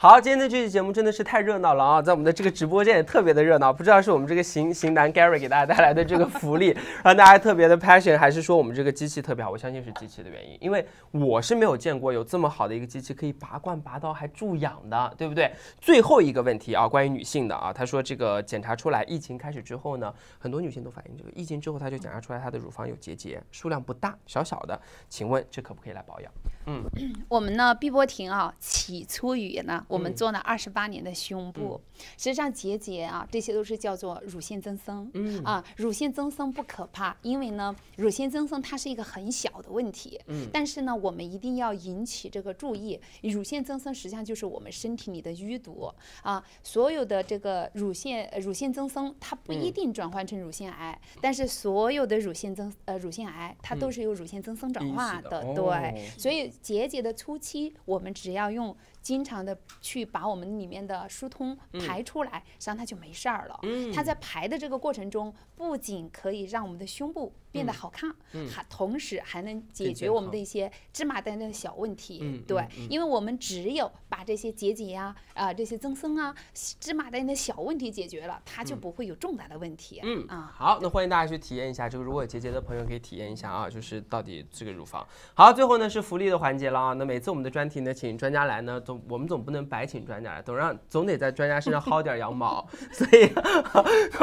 好，今天的这期节目真的是太热闹了啊，在我们的这个直播间也特别的热闹，不知道是我们这个型型男 Gary 给大家带来的这个福利，让大家特别的 passion，还是说我们这个机器特别好？我相信是机器的原因，因为我是没有见过有这么好的一个机器，可以拔罐、拔刀还助氧的，对不对？最后一个问题啊，关于女性的啊，她说这个检查出来，疫情开始之后呢，很多女性都反映这个疫情之后，她就检查出来她的乳房有结节，数量不大，小小的，请问这可不可以来保养？嗯，我们呢碧波庭啊，起初于呢，我们做了二十八年的胸部，实际上结节啊，这些都是叫做乳腺增生，嗯啊，乳腺增生不可怕，因为呢，乳腺增生它是一个很小的问题，嗯，但是呢，我们一定要引起这个注意，乳腺增生实际上就是我们身体里的淤堵啊，所有的这个乳腺乳腺增生它不一定转换成乳腺癌，但是所有的乳腺增呃乳腺癌它都是由乳腺增生转化的，对，所以。结节的初期，我们只要用。经常的去把我们里面的疏通排出来，实际上它就没事儿了。它在排的这个过程中，不仅可以让我们的胸部变得好看，还同时还能解决我们的一些芝麻大的小问题。对，因为我们只有把这些结节呀、啊这些增生啊、芝麻大的小问题解决了，它就不会有重大的问题。嗯啊，好，那欢迎大家去体验一下，就是如果有结节的朋友可以体验一下啊，就是到底这个乳房。好，最后呢是福利的环节了啊，那每次我们的专题呢，请专家来呢都。我们总不能白请专家，总让总得在专家身上薅点羊毛。所以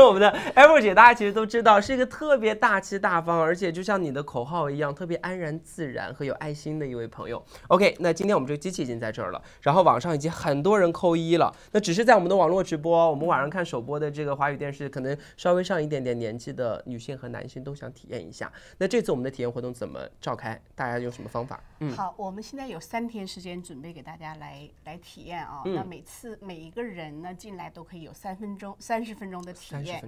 我们的 Amber 姐，大家其实都知道，是一个特别大气大方，而且就像你的口号一样，特别安然自然和有爱心的一位朋友。OK，那今天我们这个机器已经在这儿了，然后网上已经很多人扣一了。那只是在我们的网络直播，我们晚上看首播的这个华语电视，可能稍微上一点点年纪的女性和男性都想体验一下。那这次我们的体验活动怎么召开？大家用什么方法？嗯，好，我们现在有三天时间准备给大家来。来体验啊！那每次每一个人呢进来都可以有三分钟、三十分钟的体验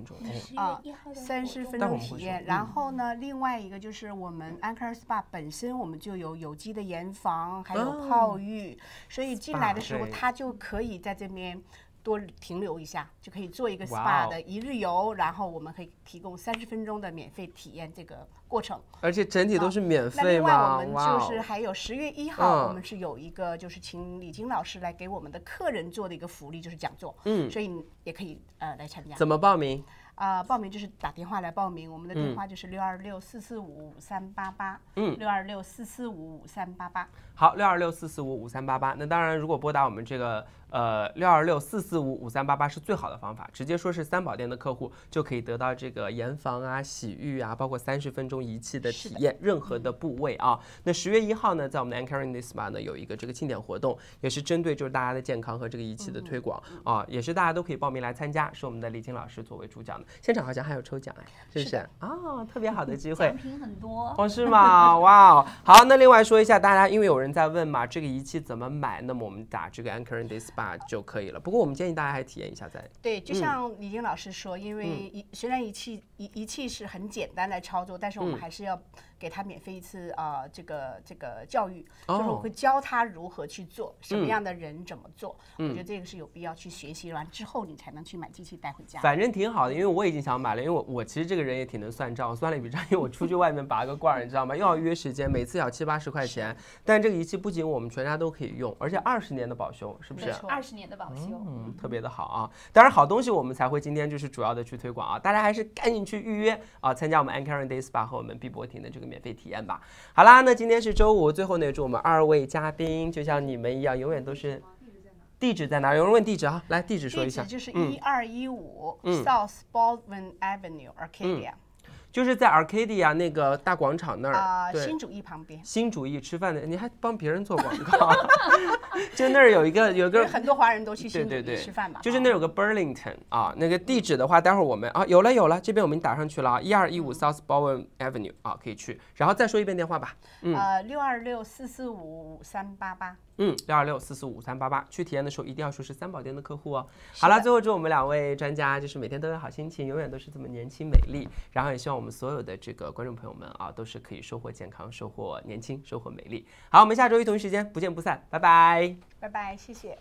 啊，三十分钟体验。然后呢，另外一个就是我们安克尔 SPA 本身我们就有有机的盐房，还有泡浴，所以进来的时候他就可以在这边。多停留一下就可以做一个 SPA 的一日游，然后我们可以提供三十分钟的免费体验这个过程，而且整体都是免费。那另外我们就是还有十月一号，我们是有一个就是请李晶老师来给我们的客人做的一个福利，就是讲座，嗯，所以也可以呃来参加。怎么报名？啊，报名就是打电话来报名，我们的电话就是六二六四四五五三八八，嗯，六二六四四五五三八八。好，六二六四四五五三八八。那当然，如果拨打我们这个。呃，六二六四四五五三八八是最好的方法，直接说是三宝店的客户就可以得到这个严防啊、洗浴啊，包括三十分钟仪器的体验，任何的部位啊。那十月一号呢，在我们的 a n k a r i n Spa 呢有一个这个庆典活动，也是针对就是大家的健康和这个仪器的推广啊，也是大家都可以报名来参加，是我们的李晶老师作为主讲的，现场好像还有抽奖哎，是不是啊？特别好的机会，产品很多，是吗？哇，哦，好，那另外说一下，大家因为有人在问嘛，这个仪器怎么买？那么我们打这个 a n k a r i n Spa。把就可以了。不过我们建议大家还体验一下再。对，就像李晶老师说，因为仪虽然仪器仪仪器是很简单的操作，但是我们还是要给他免费一次啊，这个这个教育，就是我会教他如何去做，什么样的人怎么做。嗯。我觉得这个是有必要去学习完之后，你才能去买机器带回家。反正挺好的，因为我已经想买了，因为我我其实这个人也挺能算账，算了一笔账，因为我出去外面拔个罐儿，你知道吗？又要约时间，每次要七八十块钱。但这个仪器不仅我们全家都可以用，而且二十年的保修，是不是？没错。二十年的保修，嗯，特别的好啊！当然好东西我们才会今天就是主要的去推广啊，大家还是赶紧去预约啊，参加我们 AnCarend a y Spa 和我们碧波庭的这个免费体验吧。好啦，那今天是周五，最后呢祝我们二位嘉宾就像你们一样，永远都是地址在哪？有人问地址啊，来地址说一下，地址就是一二一五 South Baldwin Avenue Arcadia。就是在 Arcadia 那个大广场那儿，新主义旁边。新主义吃饭的，你还帮别人做广告？就那儿有一个，有一个很多华人都去新主义吃饭嘛。就是那有个 Burlington 啊，那个地址的话，待会儿我们啊，有了有了，这边我们打上去了啊，一二一五 South Bowen Avenue 啊，可以去。然后再说一遍电话吧，嗯，六二六四四五五三八八。嗯，六二六四四五三八八。去体验的时候一定要说是三宝店的客户哦。好了，最后祝我们两位专家就是每天都有好心情，永远都是这么年轻美丽。然后也希望我们。们所有的这个观众朋友们啊，都是可以收获健康、收获年轻、收获美丽。好，我们下周一同一时间不见不散，拜拜，拜拜，谢谢。